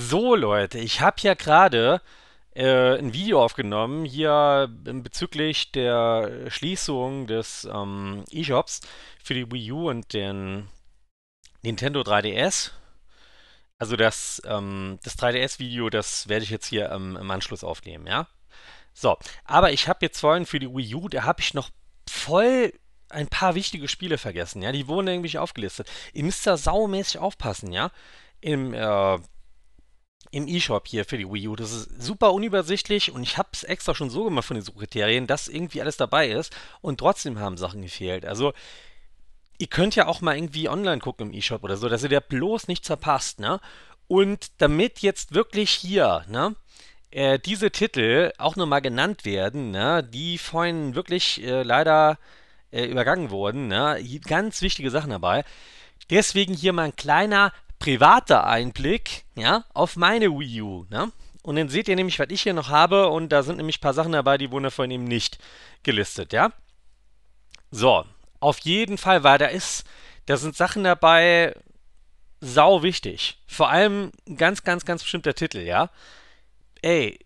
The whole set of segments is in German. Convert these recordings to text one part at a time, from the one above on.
So Leute, ich habe ja gerade äh, ein Video aufgenommen hier bezüglich der Schließung des ähm, E-Shops für die Wii U und den Nintendo 3DS. Also das, ähm, das 3DS-Video, das werde ich jetzt hier ähm, im Anschluss aufnehmen, ja. So, aber ich habe jetzt vorhin für die Wii U, da habe ich noch voll ein paar wichtige Spiele vergessen, ja. Die wurden irgendwie nicht aufgelistet. Ihr müsst da saumäßig aufpassen, ja. Im äh, im E-Shop hier für die Wii U. Das ist super unübersichtlich und ich habe es extra schon so gemacht von den Suchkriterien, dass irgendwie alles dabei ist und trotzdem haben Sachen gefehlt. Also ihr könnt ja auch mal irgendwie online gucken im E-Shop oder so, dass ihr da bloß nichts verpasst, ne? Und damit jetzt wirklich hier, ne? Äh, diese Titel auch nochmal genannt werden, ne, die vorhin wirklich äh, leider äh, übergangen wurden. Ne, ganz wichtige Sachen dabei. Deswegen hier mal ein kleiner privater Einblick ja, auf meine Wii U. Ne? Und dann seht ihr nämlich, was ich hier noch habe. Und da sind nämlich ein paar Sachen dabei, die wurden von ihm nicht gelistet, ja. So, auf jeden Fall, weil da ist, da sind Sachen dabei, sau wichtig. Vor allem ein ganz, ganz, ganz bestimmter Titel, ja. Ey,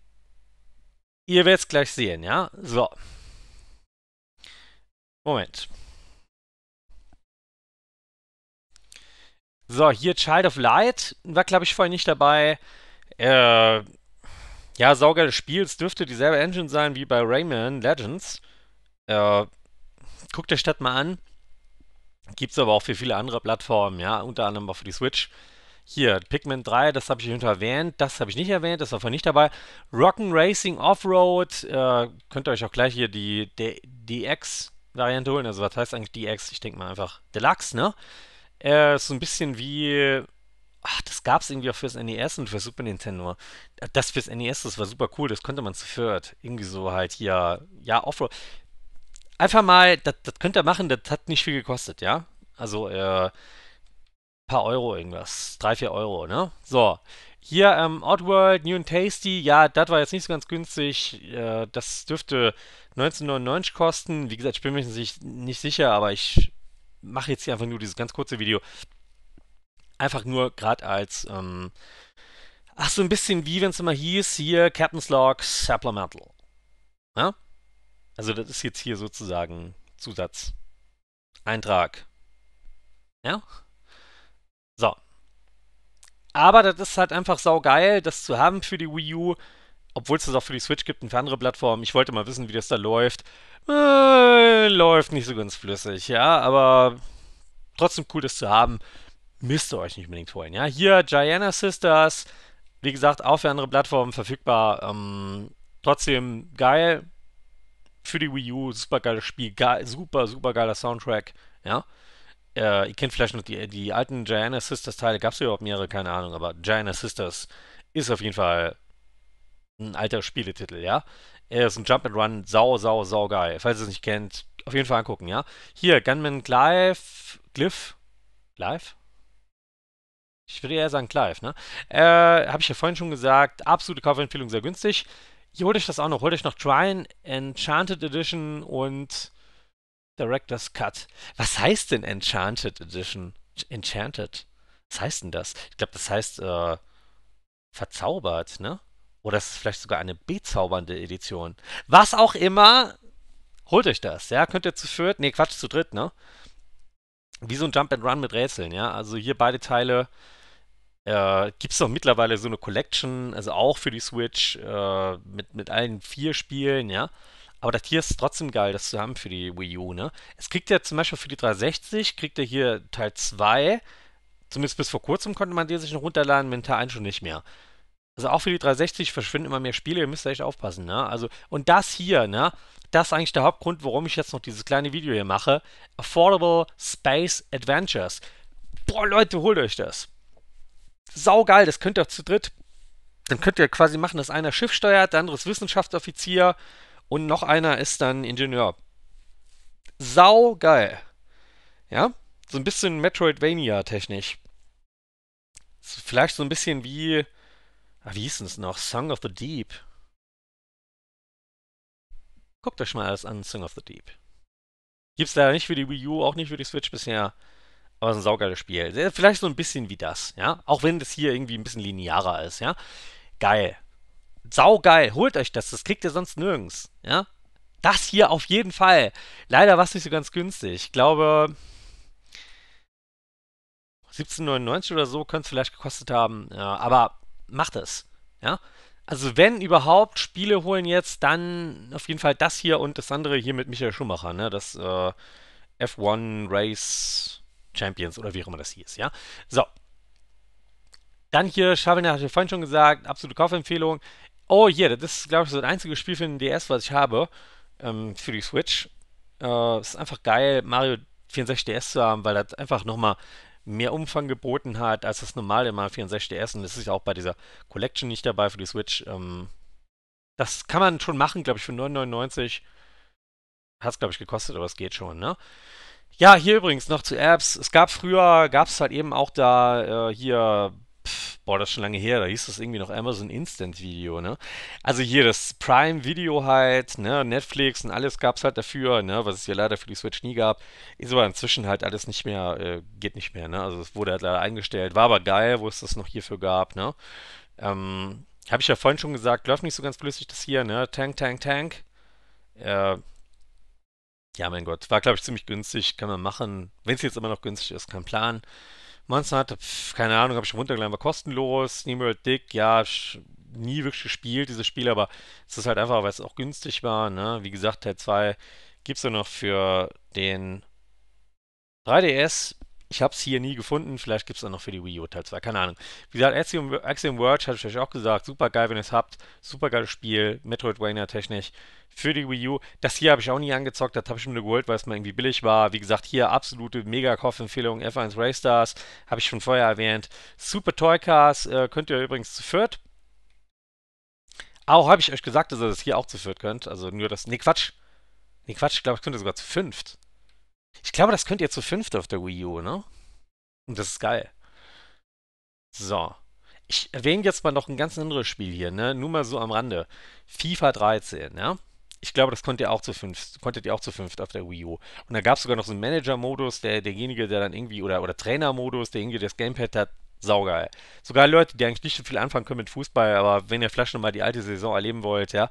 ihr werdet es gleich sehen, ja. So. Moment. So, hier Child of Light war, glaube ich, vorhin nicht dabei. Äh, ja, sauger des Spiels dürfte dieselbe Engine sein wie bei Rayman Legends. Äh, guckt euch das mal an. Gibt es aber auch für viele andere Plattformen, ja, unter anderem auch für die Switch. Hier, Pikmin 3, das habe ich nicht erwähnt, das habe ich nicht erwähnt, das war vorhin nicht dabei. Rock'n Racing Offroad, äh, könnt ihr euch auch gleich hier die DX-Variante holen, also was heißt eigentlich DX? Ich denke mal einfach Deluxe, ne? Äh, so ein bisschen wie. Ach, das gab es irgendwie auch fürs NES und für Super Nintendo. Das fürs NES, das war super cool, das konnte man zu viert. Irgendwie so halt hier, ja, Offroad. Einfach mal, das, das könnt ihr machen, das hat nicht viel gekostet, ja? Also, äh, paar Euro irgendwas. Drei, vier Euro, ne? So. Hier, ähm, Oddworld, New and Tasty, ja, das war jetzt nicht so ganz günstig. Äh, das dürfte 19,99 kosten. Wie gesagt, ich bin mir nicht sicher, aber ich mache jetzt hier einfach nur dieses ganz kurze Video. Einfach nur gerade als, ähm, ach so ein bisschen wie wenn es immer hieß, hier Captain's Log Supplemental. Ja? Also das ist jetzt hier sozusagen Zusatz. Eintrag. Ja? So. Aber das ist halt einfach saugeil, das zu haben für die Wii U, obwohl es das auch für die Switch gibt und für andere Plattformen. Ich wollte mal wissen, wie das da läuft. Äh, läuft nicht so ganz flüssig, ja, aber trotzdem cool, das zu haben. Müsst ihr euch nicht unbedingt holen, ja. Hier Gianna Sisters, wie gesagt, auch für andere Plattformen verfügbar. Ähm, trotzdem geil für die Wii U, super geiles Spiel, geil, super, super geiler Soundtrack, ja. Äh, ihr kennt vielleicht noch die, die alten Gianna Sisters Teile, gab es überhaupt mehrere, keine Ahnung, aber Gianna Sisters ist auf jeden Fall ein alter Spieletitel, ja. Er ist ein Jump Run, sau, sau, sau geil. Falls ihr es nicht kennt, auf jeden Fall angucken, ja. Hier, Gunman Clive, Glyph, Clive? Ich würde eher sagen Clive, ne? Äh, habe ich ja vorhin schon gesagt, absolute Kaufempfehlung, sehr günstig. Hier holt euch das auch noch, holt euch noch Trine, Enchanted Edition und Director's Cut. Was heißt denn Enchanted Edition? Enchanted? Was heißt denn das? Ich glaube, das heißt äh, verzaubert, ne? Oder es ist vielleicht sogar eine bezaubernde Edition. Was auch immer, holt euch das, ja. Könnt ihr zu viert, nee, Quatsch, zu dritt, ne? Wie so ein Jump and Run mit Rätseln, ja. Also hier beide Teile. Äh, Gibt es doch mittlerweile so eine Collection, also auch für die Switch, äh, mit, mit allen vier Spielen, ja. Aber das hier ist trotzdem geil, das zu haben für die Wii U, ne? Es kriegt ja zum Beispiel für die 360, kriegt er hier Teil 2. Zumindest bis vor kurzem konnte man den sich noch runterladen, wenn Teil 1 schon nicht mehr. Also auch für die 360 verschwinden immer mehr Spiele, ihr müsst echt aufpassen, ne? Also, und das hier, ne? Das ist eigentlich der Hauptgrund, warum ich jetzt noch dieses kleine Video hier mache. Affordable Space Adventures. Boah, Leute, holt euch das. Saugeil, das könnt ihr auch zu dritt. Dann könnt ihr quasi machen, dass einer Schiff steuert, der andere ist Wissenschaftsoffizier und noch einer ist dann Ingenieur. Saugeil. Ja? So ein bisschen Metroidvania-technisch. Vielleicht so ein bisschen wie Ach, wie hieß denn es noch? Song of the Deep. Guckt euch mal alles an, Song of the Deep. Gibt's leider nicht für die Wii U, auch nicht für die Switch bisher. Aber es ist ein saugeiles Spiel. Vielleicht so ein bisschen wie das, ja? Auch wenn das hier irgendwie ein bisschen linearer ist, ja? Geil. Saugeil. Holt euch das. Das kriegt ihr sonst nirgends, ja? Das hier auf jeden Fall. Leider war es nicht so ganz günstig. Ich glaube, 17,99 oder so könnte es vielleicht gekostet haben. Ja, aber macht es. Ja? Also wenn überhaupt Spiele holen jetzt, dann auf jeden Fall das hier und das andere hier mit Michael Schumacher, ne? Das äh, F1 Race Champions oder wie auch immer das hieß, ja? So. Dann hier, Schavelner hatte ich vorhin schon gesagt, absolute Kaufempfehlung. Oh hier, yeah, das ist glaube ich so das einzige Spiel für den DS, was ich habe, ähm, für die Switch. Äh, ist einfach geil, Mario 64 DS zu haben, weil das einfach nochmal mehr Umfang geboten hat, als das normale Mal 64 DS. Und das ist ja auch bei dieser Collection nicht dabei für die Switch. Ähm, das kann man schon machen, glaube ich, für 9,99. Hat es, glaube ich, gekostet, aber es geht schon, ne? Ja, hier übrigens noch zu Apps. Es gab früher, gab es halt eben auch da äh, hier boah, das ist schon lange her, da hieß das irgendwie noch Amazon Instant Video, ne? Also hier das Prime Video halt, ne, Netflix und alles gab es halt dafür, ne, was es ja leider für die Switch nie gab. Ist aber inzwischen halt alles nicht mehr, äh, geht nicht mehr, ne? Also es wurde halt leider eingestellt, war aber geil, wo es das noch hierfür gab, ne? Ähm, hab ich ja vorhin schon gesagt, läuft nicht so ganz flüssig das hier, ne? Tank, Tank, Tank. Äh, ja, mein Gott, war glaube ich ziemlich günstig, kann man machen. Wenn es jetzt immer noch günstig ist, kein Plan. Monster hatte, pf, keine Ahnung, habe ich runtergeladen, war kostenlos. Nimrod Dick, ja, nie wirklich gespielt, dieses Spiel, aber es ist halt einfach, weil es auch günstig war. Ne? Wie gesagt, Teil 2 gibt es ja noch für den 3DS ich habe es hier nie gefunden. Vielleicht gibt es auch noch für die Wii U Teil 2. Keine Ahnung. Wie gesagt, Axiom, Axiom Verge hatte ich euch auch gesagt. Super geil, wenn ihr es habt. Super geiles Spiel. Metroidvania-technisch. Für die Wii U. Das hier habe ich auch nie angezockt. Das habe ich mir geholt, weil es mal irgendwie billig war. Wie gesagt, hier absolute mega empfehlung F1 Raystars. Habe ich schon vorher erwähnt. Super Toy Cars. Äh, könnt ihr übrigens zu viert. Auch habe ich euch gesagt, dass ihr das hier auch zu viert könnt. Also nur das. Nee, Quatsch. Nee, Quatsch. Ich glaube, ich könnte sogar zu fünft. Ich glaube, das könnt ihr zu fünft auf der Wii U, ne? Und das ist geil. So. Ich erwähne jetzt mal noch ein ganz anderes Spiel hier, ne? Nur mal so am Rande. FIFA 13, ja? Ich glaube, das konntet ihr auch zu fünft, konntet ihr auch zu fünft auf der Wii U. Und da gab es sogar noch so einen Manager-Modus, der, derjenige, der dann irgendwie, oder, oder Trainer-Modus, derjenige, der das Gamepad hat, saugeil. Sogar Leute, die eigentlich nicht so viel anfangen können mit Fußball, aber wenn ihr Flaschen mal die alte Saison erleben wollt, ja,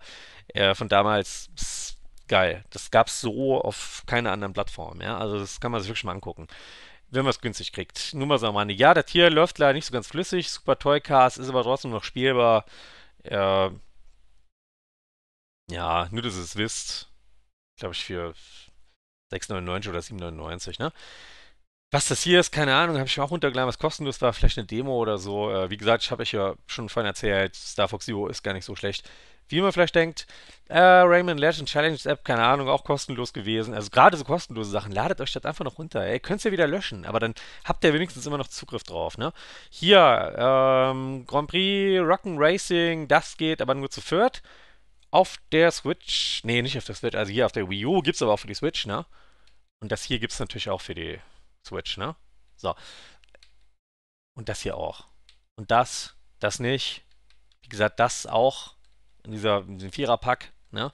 äh, von damals, pss, geil. Das gab es so auf keiner anderen Plattform. Ja? Also das kann man sich wirklich mal angucken. Wenn man es günstig kriegt. Nur mal so am Ja, das hier läuft leider nicht so ganz flüssig. Super Toy Cars ist aber trotzdem noch spielbar. Äh, ja, nur dass ihr es wisst. Glaube ich für 6,99 oder 7,99, ne? Was das hier ist, keine Ahnung, habe ich mir auch runtergeladen, was kostenlos war, vielleicht eine Demo oder so. Äh, wie gesagt, ich habe euch ja schon vorhin erzählt, Star Fox Zero ist gar nicht so schlecht wie man vielleicht denkt, äh, Rayman Legend Challenge App, keine Ahnung, auch kostenlos gewesen. Also gerade so kostenlose Sachen, ladet euch das einfach noch runter. Ihr könnt es ja wieder löschen, aber dann habt ihr wenigstens immer noch Zugriff drauf. Ne? Hier, ähm, Grand Prix, Rock'n Racing, das geht aber nur zu viert. Auf der Switch, nee, nicht auf der Switch, also hier auf der Wii U gibt es aber auch für die Switch, ne? Und das hier gibt es natürlich auch für die Switch, ne? So. Und das hier auch. Und das, das nicht. Wie gesagt, das auch in, dieser, in diesem Vierer-Pack. Ne?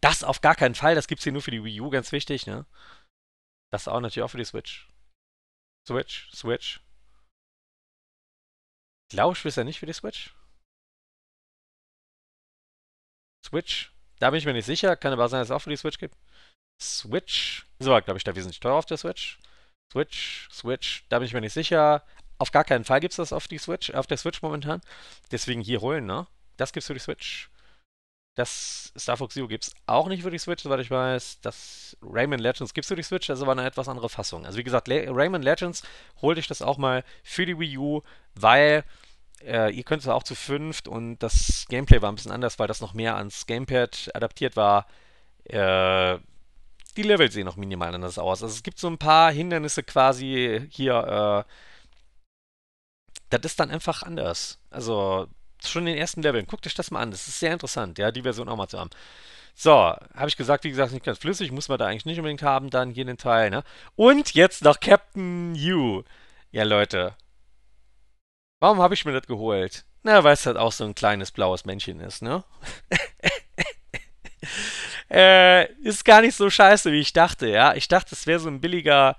Das auf gar keinen Fall, das gibt es hier nur für die Wii U, ganz wichtig. Ne? Das auch natürlich auch für die Switch. Switch, Switch. Lausch ist ja nicht für die Switch. Switch. Da bin ich mir nicht sicher. Kann aber sein, dass es auch für die Switch gibt. Switch. So, glaube ich, da wesentlich teurer auf der Switch. Switch, Switch. Da bin ich mir nicht sicher. Auf gar keinen Fall gibt es das auf, die Switch, auf der Switch momentan. Deswegen hier holen, ne? Das gibt's für die Switch. Das Star Fox Zero gibt es auch nicht für die Switch, soweit ich weiß. Das Rayman Legends gibt es für die Switch, das ist aber eine etwas andere Fassung. Also wie gesagt, Le Rayman Legends holte ich das auch mal für die Wii U, weil äh, ihr könnt es auch zu fünft und das Gameplay war ein bisschen anders, weil das noch mehr ans Gamepad adaptiert war. Äh, die Level sehen noch minimal anders aus. Also es gibt so ein paar Hindernisse quasi hier. Äh, das ist dann einfach anders. Also schon in den ersten Leveln. Guckt euch das mal an. Das ist sehr interessant, ja, die Version auch mal zu haben. So, habe ich gesagt, wie gesagt, nicht ganz flüssig. Muss man da eigentlich nicht unbedingt haben, dann hier den Teil, ne? Und jetzt noch Captain You. Ja, Leute. Warum habe ich mir das geholt? Na, weil es halt auch so ein kleines blaues Männchen ist, ne? äh, ist gar nicht so scheiße, wie ich dachte, ja. Ich dachte, es wäre so ein billiger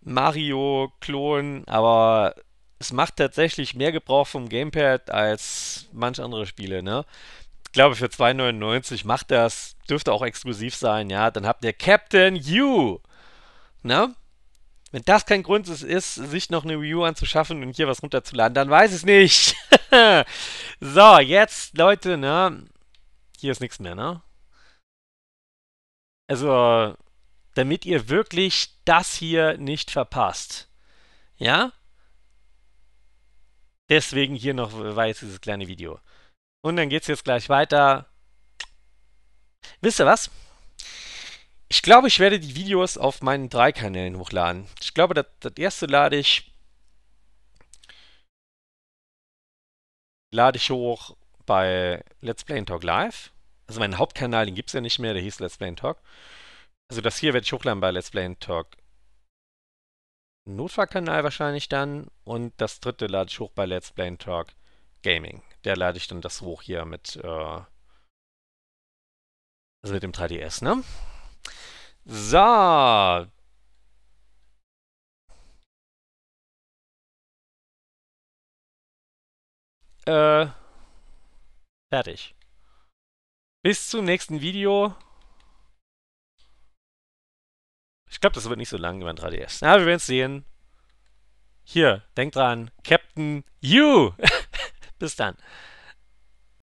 Mario-Klon, aber es macht tatsächlich mehr Gebrauch vom Gamepad als manch andere Spiele, ne? Ich glaube, für 2,99 macht das, dürfte auch exklusiv sein, ja. Dann habt ihr Captain U, ne? Wenn das kein Grund ist, ist, sich noch eine Wii U anzuschaffen und hier was runterzuladen, dann weiß ich es nicht. so, jetzt, Leute, ne? Hier ist nichts mehr, ne? Also, damit ihr wirklich das hier nicht verpasst. Ja? Deswegen hier noch äh, war jetzt dieses kleine Video. Und dann geht's jetzt gleich weiter. Wisst ihr was? Ich glaube, ich werde die Videos auf meinen drei Kanälen hochladen. Ich glaube, das, das erste lade ich lade ich hoch bei Let's Play Talk Live. Also meinen Hauptkanal, den gibt es ja nicht mehr, der hieß Let's Play Talk. Also das hier werde ich hochladen bei Let's Play Talk Notfahrkanal wahrscheinlich dann. Und das dritte lade ich hoch bei Let's Play Talk Gaming. Der lade ich dann das hoch hier mit, äh, also mit dem 3DS, ne? So. Äh, fertig. Bis zum nächsten Video. Ich glaube, das wird nicht so lang wie ein 3DS. Na, wir werden es sehen. Hier, denkt dran, Captain You. Bis dann.